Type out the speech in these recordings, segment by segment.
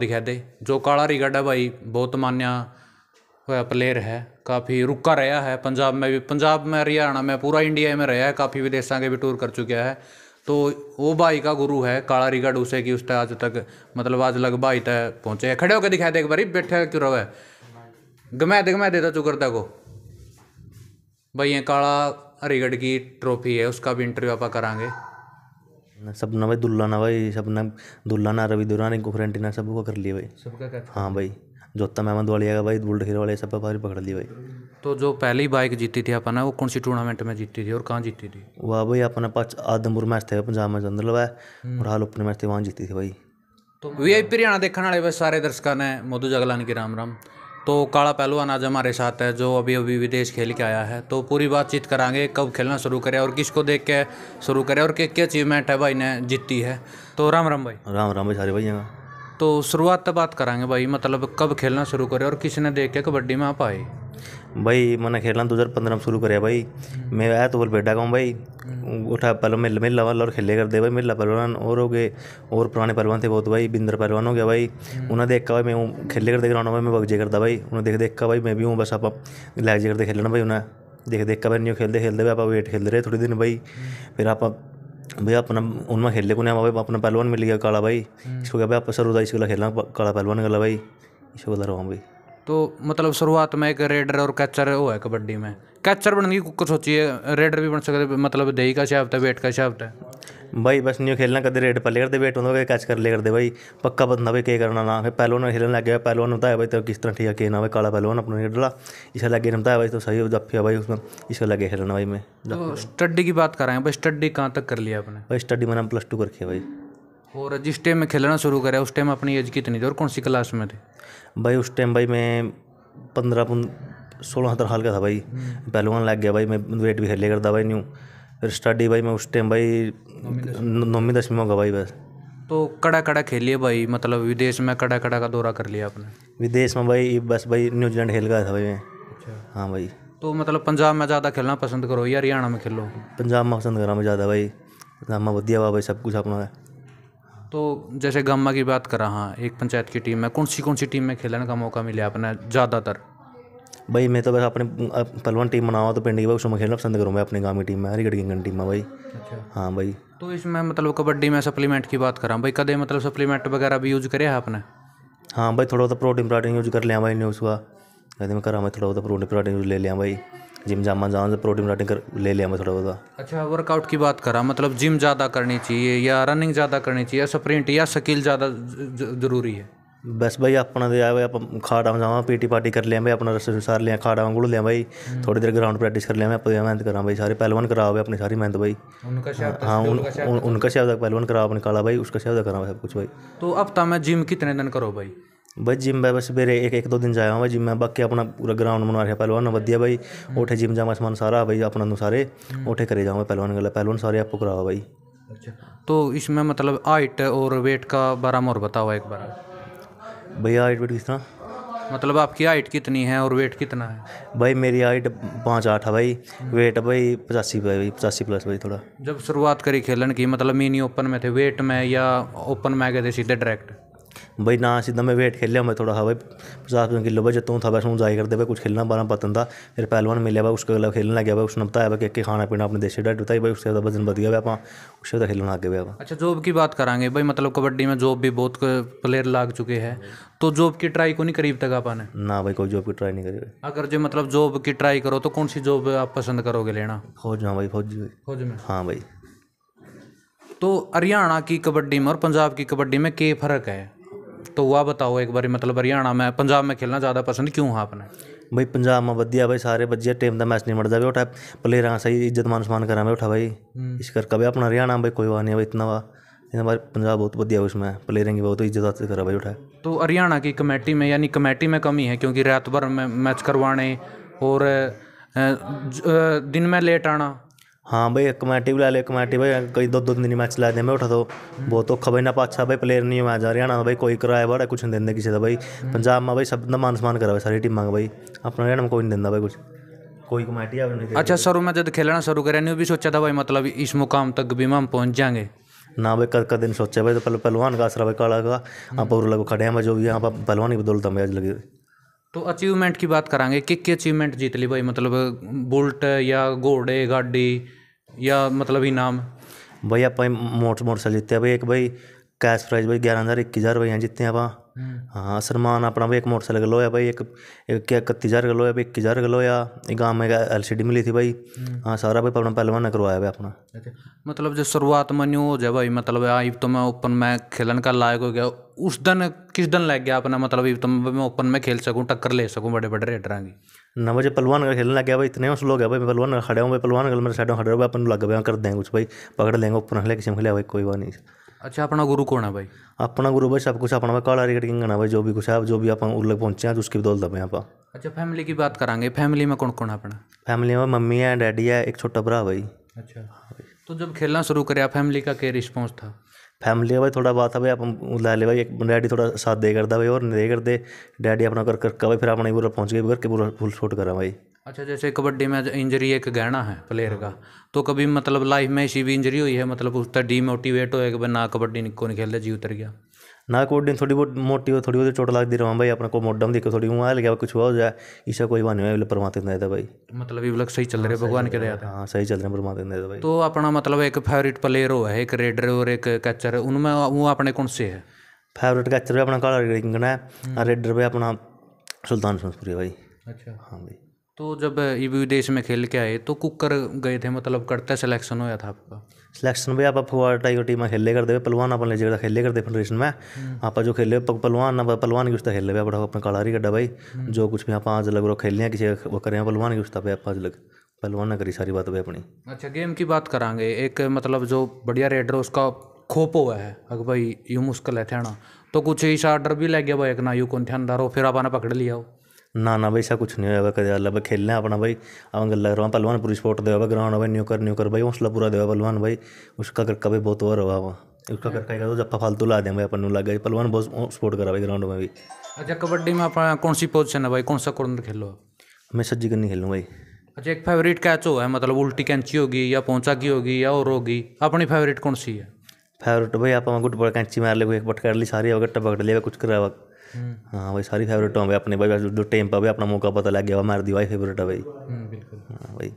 दिखा दे जो काला ਕਾਲਾ है भाई बहुत मान्या प्लेयर है काफ़ी रुका रहा है पंजाब में भी पंजाब में हरियाणा में पूरा इंडिया में रहा है काफ़ी विदेशों के भी टूर कर चुका है तो वो भाई का गुरु है काला रिगढ़ उसे कि उसने आज तक मतलब आज लग भाई तक पहुँचे खड़े होकर दिखाई दे एक बारी बैठे क्यों रहो है गमै दे गमै देता तो चुकरता को भाई ये काला हरीगढ़ की ट्रॉफी है उसका भी इंटरव्यू आप करांगे सब भाई दुल्ला भाई सब ना दुल्ला ना रवि दुरान कुफरेंटिना सबको कर लिए भाई सबका कर हाँ भाई जोतम अहमद वालिया का भाई बुलट हीरो वाले सब भाई पकड़ ली भाई तो जो पहली बाइक जीती थी अपना वो कौन सी टूर्नामेंट में जीती थी और कहाँ जीती थी वह भाई अपना पास आदमपुर मैच थे पंजाब में जनरल है हम्म। और हाल ओपन मैच थे वहाँ जीती थी भाई तो वी आई पी हरियाणा देखने वाले सारे दर्शकों ने मधु जगलानी के राम राम तो काला पहलवान आज हमारे साथ है जो अभी अभी विदेश खेल के आया है तो पूरी बातचीत कराएंगे कब खेलना शुरू करे और किसको देख के शुरू करे और क्या क्या अचीवमेंट है भाई ने जीती है तो राम राम भाई राम राम भाई सारे भाई यहाँ तो शुरुआत तो बात कराएंगे भाई मतलब कब खेलना शुरू करे और किसने देख के कबड्डी में आप आए भाई मैंने खेलना दो हज़ार पंद्रह में शुरू करे भाई मैं आया तो बोल बेटा कहूँ भाई उठा पहले मेल मेला वाला और खेले कर दे भाई मेला पहलवान और हो गए और पुराने पहलवान थे बहुत भाई बिंदर पहलवान हो गया भाई उन्हें देख का भाई मैं खेले कर देख रहा हूँ भाई मैं बगजे करता भाई उन्हें देख देख का भाई मैं भी हूँ बस आप लैगजे करते खेलना भाई उन्हें देख देख का भाई नहीं खेलते खेलते भाई आप वेट खेलते रहे थोड़ी दिन भाई फिर आप भैया अपना उनमें खेलने को भाई अपना पहलवान मिल गया काला भाई इसको क्या भाई आप सर उदा इसको खेलना काला पहलवान गला भाई इसको बता रहा हूँ भाई तो मतलब शुरुआत में एक रेडर और कैचर वो है कबड्डी में कैचर बन गई कुछ सोचिए रेडर भी बन सकते मतलब दही का शाफ्ट है वेट का शाफ्ट है भाई बस नहीं खेलना कदे रेड पर लेकर दे बेट होता कैच कर ले करते भाई पक्का बंदा भाई क्या करना ना फिर पहलवान खेलने लग गया पहलवान होता है भाई तो किस तरह ठीक है ना भाई काला पहलवान अपना निकला इसे लगे रमता है भाई तो सही हो भाई उसमें इसे लगे खेलना भाई मैं तो स्टडी की बात कर रहे हैं भाई स्टडी कहाँ तक कर लिया अपने भाई स्टडी मैंने प्लस टू करके भाई और जिस टाइम में खेलना शुरू करा उस टाइम अपनी एज कितनी थी और कौन सी क्लास में थे भाई उस टाइम भाई मैं पंद्रह सोलह सत्रह साल का था भाई हम्म। पहलवान लग गया भाई मैं वेट भी खेले करता भाई न्यू फिर स्टडी भाई मैं उस टाइम भाई नौवीं दसवीं में होगा भाई बस तो कड़ा कड़ा खेलिए भाई मतलब विदेश में कड़ा कड़ा का दौरा कर लिया आपने विदेश में भाई बस भाई न्यूजीलैंड खेल गया था भाई मैं अच्छा। हाँ भाई तो मतलब पंजाब में ज़्यादा खेलना पसंद करो या हरियाणा में खेलो पंजाब में पसंद करा मैं ज़्यादा भाई पंजाब में वधिया भाई सब कुछ अपना है तो जैसे गामा की बात करा हाँ एक पंचायत की टीम में कौन सी कौन सी टीम में खेलने का मौका मिले अपने ज़्यादातर भाई मैं तो बस अपने पलवन टीम बनावा तो पिंड की उसमें खेलना पसंद करूँ मैं अपने गाँव की टीम में हरीगढ़ की टीम में भाई अच्छा हाँ भाई तो इसमें मतलब कबड्डी में सप्लीमेंट की बात करा भाई कदे मतलब सप्लीमेंट वगैरह भी यूज़ करे आपने हाँ भाई थोड़ा बहुत प्रोटीन प्रोटीन यूज कर लिया भाई न्यूज़ उसका कहते मैं करा मैं थोड़ा बहुत प्रोटीन प्रोटीन यूज ले लिया भाई जिम जामा जहाँ से प्रोटीन वोटीन कर ले लिया मैं थोड़ा बहुत अच्छा वर्कआउट की बात करा मतलब जिम ज़्यादा करनी चाहिए या रनिंग ज़्यादा करनी चाहिए या स्प्रिंट या स्किल ज़्यादा जरूरी है बस भाई अपना तो आया आप खा रहा जावा टी पार्टी कर लिया भाई अपना रस्ते सार लिया खा रहा गुड़ लिया भाई हम्म। थोड़ी देर ग्राउंड प्रैक्टिस कर लिया मैं अपनी मेहनत करा भाई सारे पहलवान करा भाई अपनी सारी मेहनत भाई हाँ उनका शायद पहलवान करा अपने काला भाई उसका शायद करा सब कुछ भाई तो हफ्ता तो मैं जिम कितने दिन करो भाई भाई जिम में बस मेरे एक एक दो दिन जाया भाई जिम में बाकी अपना पूरा ग्राउंड बना रहा पहलवान वादिया भाई हम्म। उठे जिम जामा समान सारा भाई अपना सारे हम्म। उठे करे जाऊँ पहलवान गला पहलवान सारे आपको कराओ भाई अच्छा तो इसमें मतलब हाइट और वेट का बारा मोर बताओ एक बार भैया हाइट वेट कितना मतलब आपकी हाइट कितनी है और वेट कितना है भाई मेरी हाइट पाँच आठ है भाई हम्म। वेट भाई पचासी भाई पचासी प्लस भाई थोड़ा जब शुरुआत करी खेलन की मतलब मिनी ओपन में थे वेट में या ओपन में गए थे सीधे डायरेक्ट भाई ना सीधा मैं वेट खेलिया मैं थोड़ा हाई पचास पचास किलो भाई जितों था वैसे करते भाई कुछ खेलना बारह पतन का फिर पहलवान मिले भाई उसके अगला खेलने लग गया भाई उसने बताया भाई कि खाना पीना अपने देश डाइट बताई भाई उससे वजन बढ़ गया भाई आप उससे खेलना आगे भाई अच्छा जॉब की बात करा भाई मतलब कबड्डी में जॉब भी बहुत प्लेयर लाग चुके हैं तो जॉब की ट्राई को नहीं करीब तक आप आने ना भाई कोई जॉब की ट्राई नहीं करी अगर जो मतलब जॉब की ट्राई करो तो कौन सी जॉब आप पसंद करोगे लेना फौज हाँ भाई फौज फौज में हाँ भाई तो हरियाणा की कबड्डी में और पंजाब की कबड्डी में क्या फ़र्क है तो वह बताओ एक बार मतलब हरियाणा में पंजाब में खेलना ज़्यादा पसंद क्यों हाँ आपने भाई पंजाब में वधिया भाई सारे बच्चे टेम का मैच नहीं मर जाए उठा प्लेयर हाँ सही इज्जत मान सम्मान करा उठा भाई हम्म। इस करके भाई अपना हरियाणा भाई कोई वहाँ नहीं भाई इतना वाह हमारे पंजाब बहुत बढ़िया उसमें प्लेयरें की बहुत इज्जत हासिल करा भाई उठा तो हरियाणा की कमेटी में यानी कमेटी में कमी है क्योंकि रात भर में मैच करवाने और दिन में लेट आना हाँ भाई एक कमेटी ला ले कमेटी भाई कई दो दो दिन मैच ला दें मैं उठा दो तो बहुत तो खबर ना अच्छा भाई प्लेयर नहीं मैं जा हरियाणा भाई कोई कराया बड़ा कुछ नहीं देंगे दे किसी का भाई हम्म। पंजाब में भाई सब मान सम्मान करा भाई सारी टीम का भाई अपना हरियाणा में कोई नहीं देता भाई कुछ कोई कमेटी नहीं अच्छा शुरू में जब खेलना शुरू करें नहीं भी सोचा था भाई मतलब इस मुकाम तक भी हम पहुँच जाएंगे ना भाई कद का दिन सोचा भाई तो पहले पहलवान का असरा भाई काला का हम्म। आप और लगे खड़े हैं भाई जो भी यहाँ पर पहलवान की बदौलता मैच आज लगे तो अचीवमेंट की बात करांगे कि अचीवमेंट जीत ली भाई मतलब बुलट या घोड़े गाड़ी या मतलब इनाम भाई आप मोटर मोटरसाइकिल जीते भाई एक भाई कैश प्राइज भाई ग्यारह हज़ार इक्कीस हज़ार भाई यहाँ हैं आप हाँ सरमान अपना भाई एक मोटरसाइकिल का लोया भाई एक क्या इकतीस हज़ार का लोया भाई इक्कीस हज़ार का लोया एक गाँव में एल सी डी मिली थी भाई हम्म। हाँ सारा भाई अपना पहलवान ने करवाया भाई अपना अच्छा, मतलब जो शुरुआत में न्यू हो जाए भाई मतलब आई तो मैं ओपन में खेलन का लायक हो गया उस दिन किस दिन लग गया अपना मतलब तो मैं ओपन में खेल सकूँ टक्कर ले सकूँ बड़े बड़े रेडर की ना मुझे पलवान का खेलने लग गया भाई इतने स्लो गया भाई पलवान खड़े हूँ भाई पलवान मेरे साइड में खड़े हो अपन लग गए कर देंगे कुछ भाई पकड़ लेंगे ओपन खेले किसी में खेला भाई कोई बात नहीं अच्छा अपना गुरु कौन है भाई अपना गुरु भाई सब कुछ अपना भाई काला क्रिकेट किंग है भाई जो भी कुछ है जो भी अपन उल्लग पहुंचे हैं तो उसकी बदौलत है आप अच्छा फैमिली की बात करेंगे फैमिली में कौन कौन है अपना फैमिली में मम्मी है डैडी है एक छोटा भरा भाई अच्छा तो जब खेलना शुरू करा फैमिली का क्या रिस्पॉन्स था फैमिली है भाई थोड़ा बात है भाई आप लै ले भाई एक डैडी थोड़ा साथ दे करता भाई और नहीं करते डैडी अपना कर कर भाई फिर अपना पूरा पहुँच गए करके पूरा फुल शूट करा भाई अच्छा जैसे कबड्डी में इंजरी एक गहना है प्लेयर का तो कभी मतलब लाइफ में ऐसी भी इंजरी हुई है मतलब उसका डीमोटिवेट होएगा ना कबड्डी निको नहीं खेलता जी उतर गया ना और दिन थोड़ी बहुत मोटी हो थोड़ी बहुत चोट लगती रहा भाई अपने को मोडम देखो थोड़ी हुआ लगे कुछ हो जाए ईसा कोई बात नहीं परमात्मा ने भाई मतलब ये सही चल रहे हाँ, भगवान के दया हाँ सही चल रहे परमात्मा ने भाई तो अपना मतलब एक फेवरेट प्लेयर हो है एक रेडर और एक कैचर उनमें वो अपने कौन से है फेवरेट कैचर भी अपना काला है रेडर हम्म। भी अपना सुल्तान संस्पुरी भाई अच्छा हाँ भाई तो जब ई विदेश में खेल के आए तो कुकर गए थे मतलब करते सिलेक्शन होया था आपका सिलेक्शन भी आप फुआ टाइगर टीम खेले करते पलवान अपन ले जगह खेले करते फेडरेशन में हम्म। आप जो खेले पलवान ना पलवान की उसका खेल हुए आप अपने काला कड्डा भाई हम्म। जो कुछ भी आप आज अलग रो खेलने किसी वो करें पलवान की उस आप आज अलग पलवान ने करी सारी बात भाई अपनी अच्छा गेम की बात करांगे एक मतलब जो बढ़िया रेडर उसका हुआ है अगर भाई यूं मुश्किल है थे तो कुछ ऐसा आर्डर भी लग गया भाई एक ना यू कौन थे अंदर हो फिर आना पकड़ लिया हो ना ना भाई ऐसा कुछ नहीं होगा कदे अल्लाह भाई खेलना अपना भाई अब गल करवा पलवान पूरी सपोर्ट दे ग्राउंड भाई न्यू कर न्यू कर भाई हौसला पूरा दे पलवान भाई उसका करका भाई बहुत और हुआ उसका करका तो जब फालतू ला दें भाई अपन लग गया पलवान बहुत सपोर्ट करा भाई ग्राउंड में भी अच्छा कबड्डी में अपना कौन सी पोजिशन है भाई कौन सा कौन खेलो मैं सज्जी करनी खेलूँ भाई अच्छा एक फेवरेट कैच हो है मतलब उल्टी कैंची होगी या पहुंचा की होगी या और होगी अपनी फेवरेट कौन सी है फेवरेट भाई आप गुट पर कैंची मार ले एक पट कर ली सारी अगर टपकट लिया कुछ करा हाँ भाई सारी फेवरेट हो अपने भाई जो टाइम पर अपना मौका पता लग गया हमारे दी भाई फेवरेट है भाई हम्म, हाँ भाई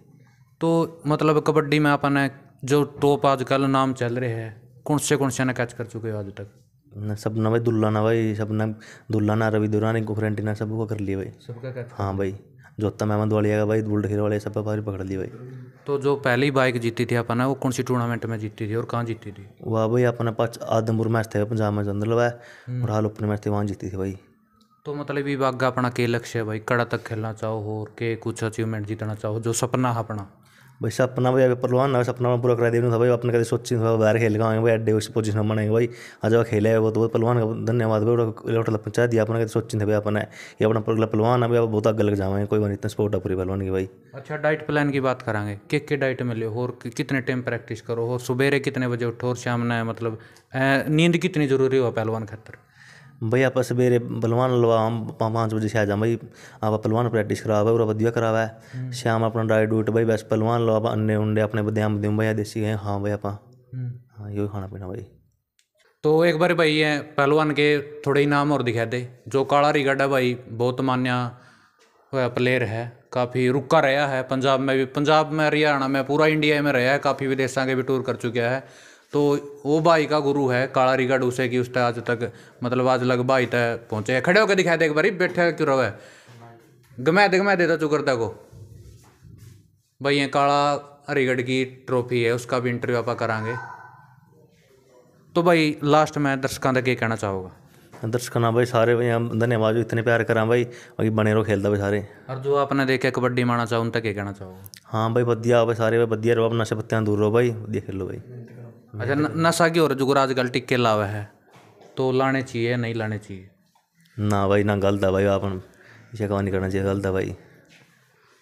तो मतलब कबड्डी में अपने जो टॉप आजकल नाम चल रहे हैं कौन से कौन से ना कैच कर चुके हो आज तक सब ना भाई दुल्ला ना भाई सब ना दुल्ला ना रवि दुरानी को फ्रेंटी ना सबका कर लिए भाई सबका कर हाँ भाई जो मेहमद वाली है का भाई बुल्ट हीरो वाले सब पर पकड़ ली भाई तो जो पहली बाइक जीती थी अपना वो कौन सी टूर्नामेंट में जीती थी और कहाँ जीती थी वाह भाई अपने पास आदमपुर मैच थे पंजाब में जनरल है हम्म। और हाल ओपन मैच थे वहाँ जीती थी भाई तो मतलब ये बाग अपना के लक्ष्य है भाई कड़ा तक खेलना चाहो और के कुछ अचीवमेंट जीतना चाहो जो सपना है अपना भाई सपना भाई पलवान ना सपना अपना पूरा करा दे था भाई अपने कभी सोची था बाहर खेल गए भाई एडे उस पोजिशन में भाई आज वह खेले है बहुत तो पलवान का धन्यवाद भाई लौट दिया अपने कभी सोची था भाई अपने ये अपना पूरा पलवान है भाई बहुत अग लग जाए कोई बात इतना सपोर्ट है पूरी पहलवान की भाई अच्छा डाइट प्लान की बात करा किक के डाइट में लो और कितने टाइम प्रैक्टिस करो हो सुबह कितने बजे उठो और शाम ना मतलब नींद कितनी जरूरी हो पहलवान खातर भाई आप सवेरे पहलवान लवा पाँच बजे से आ जाओ भाई आप पलवान प्रैक्टिस करावा पूरा वधिया करावा है हम्म। शाम अपना डाइट डूट भाई बस पलवान लवा अन्ने उंडे अपने बदम बद्यूम भैया देसी गए हाँ भाई आप हाँ यही खाना पीना भाई तो एक बार भाई है पहलवान के थोड़े ही नाम और दिखा दे जो काला रिगड है भाई बहुत मान्या प्लेयर है काफ़ी रुका रहा है पंजाब में भी पंजाब में हरियाणा में पूरा इंडिया में रहा है काफ़ी विदेशों के भी टूर कर चुका है तो वो भाई का गुरु है काला रिगड़ उसे कि उस आज तक मतलब आज लग भाई तक पहुँचे खड़े होकर दिखाए दे एक बैठे क्यों रहो है गमै दे देता तो चुकरता को भाई ये काला हरीगढ़ की ट्रॉफी है उसका भी इंटरव्यू आप करांगे तो भाई लास्ट में दर्शकों का क्या कहना चाहोगा दर्शकों भाई सारे भाई धन्यवाद इतने प्यार करा भाई अभी बने रहो खेलता भाई सारे और जो आपने देखे कबड्डी माना चाहो उन क्या कहना चाहोगे हाँ भाई बदिया भाई सारे भाई बदिया रहो अपना से पत्तियाँ दूर रहो भाई बदिया खेलो भाई अच्छा नशा की और जो आजकल टिक्के लावे है तो लाने चाहिए या नहीं लाने चाहिए ना भाई ना गलत है भाई अपन कहा नहीं करना चाहिए गलत है भाई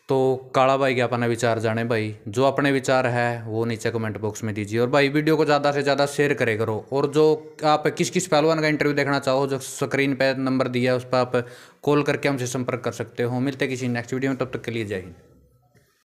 तो काला भाई के अपने विचार जाने भाई जो अपने विचार है वो नीचे कमेंट बॉक्स में दीजिए और भाई वीडियो को ज़्यादा से ज़्यादा शेयर करे करो और जो आप किस किस पहलवान का इंटरव्यू देखना चाहो जो स्क्रीन पे नंबर दिया है उस पर आप कॉल करके हमसे संपर्क कर सकते हो मिलते किसी नेक्स्ट वीडियो में तब तक के लिए जय हिंद